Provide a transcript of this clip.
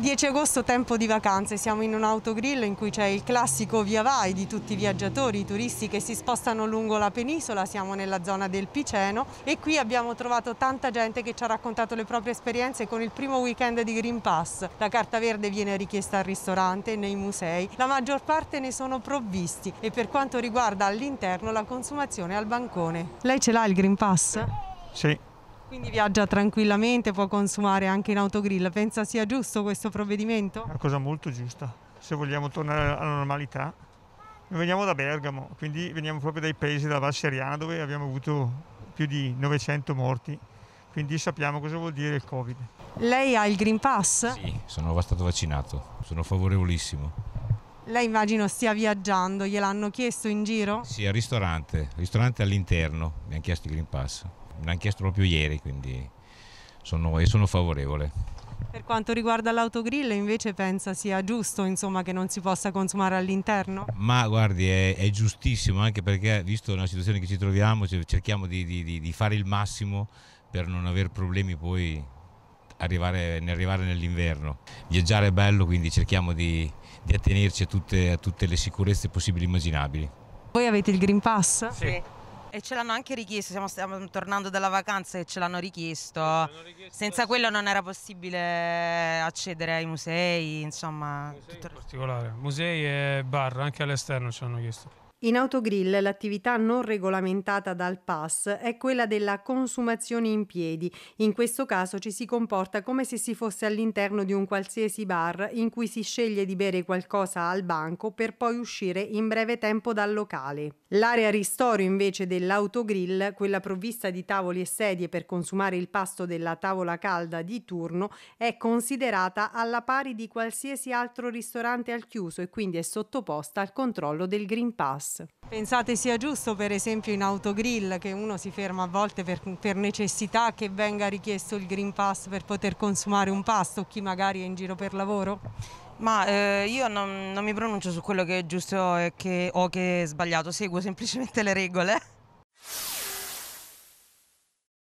10 agosto tempo di vacanze, siamo in un autogrill in cui c'è il classico via vai di tutti i viaggiatori, i turisti che si spostano lungo la penisola, siamo nella zona del Piceno e qui abbiamo trovato tanta gente che ci ha raccontato le proprie esperienze con il primo weekend di Green Pass. La carta verde viene richiesta al ristorante, nei musei, la maggior parte ne sono provvisti e per quanto riguarda all'interno la consumazione al bancone. Lei ce l'ha il Green Pass? Sì. Quindi viaggia tranquillamente, può consumare anche in autogrill. Pensa sia giusto questo provvedimento? È Una cosa molto giusta. Se vogliamo tornare alla normalità, noi veniamo da Bergamo, quindi veniamo proprio dai paesi della Val Seriana dove abbiamo avuto più di 900 morti, quindi sappiamo cosa vuol dire il Covid. Lei ha il Green Pass? Sì, sono stato vaccinato, sono favorevolissimo. Lei immagino stia viaggiando, gliel'hanno chiesto in giro? Sì, al ristorante, ristorante all'interno, mi hanno chiesto il Green Pass, mi hanno chiesto proprio ieri, quindi sono, sono favorevole. Per quanto riguarda l'autogrill invece pensa sia giusto insomma, che non si possa consumare all'interno? Ma guardi è, è, giustissimo anche perché visto la situazione che ci troviamo cerchiamo di, di, di fare il massimo per non avere problemi poi arrivare, arrivare nell'inverno. Viaggiare è bello, quindi cerchiamo di, di attenerci a tutte, a tutte, le sicurezze possibili e immaginabili. Voi avete il Green Pass? Sì. E ce l'hanno anche richiesto, stiamo, stiamo, tornando dalla vacanza e ce l'hanno richiesto. richiesto. Senza quello non era possibile accedere ai musei, insomma. Musei tutto in particolare, musei e bar, anche all'esterno ce l'hanno chiesto. In autogrill l'attività non regolamentata dal pass è quella della consumazione in piedi. In questo caso ci si comporta come se si fosse all'interno di un qualsiasi bar in cui si sceglie di bere qualcosa al banco per poi uscire in breve tempo dal locale. L'area ristoro invece dell'autogrill, quella provvista di tavoli e sedie per consumare il pasto della tavola calda di turno, è considerata alla pari di qualsiasi altro ristorante al chiuso e quindi è sottoposta al controllo del Green Pass gas. Pensate sia giusto per esempio in autogrill che uno si ferma a volte per, per necessità che venga richiesto il Green Pass per poter consumare un pasto, chi magari è in giro per lavoro? Ma eh, io non, non, mi pronuncio su quello che è giusto che, o che è sbagliato, seguo semplicemente le regole.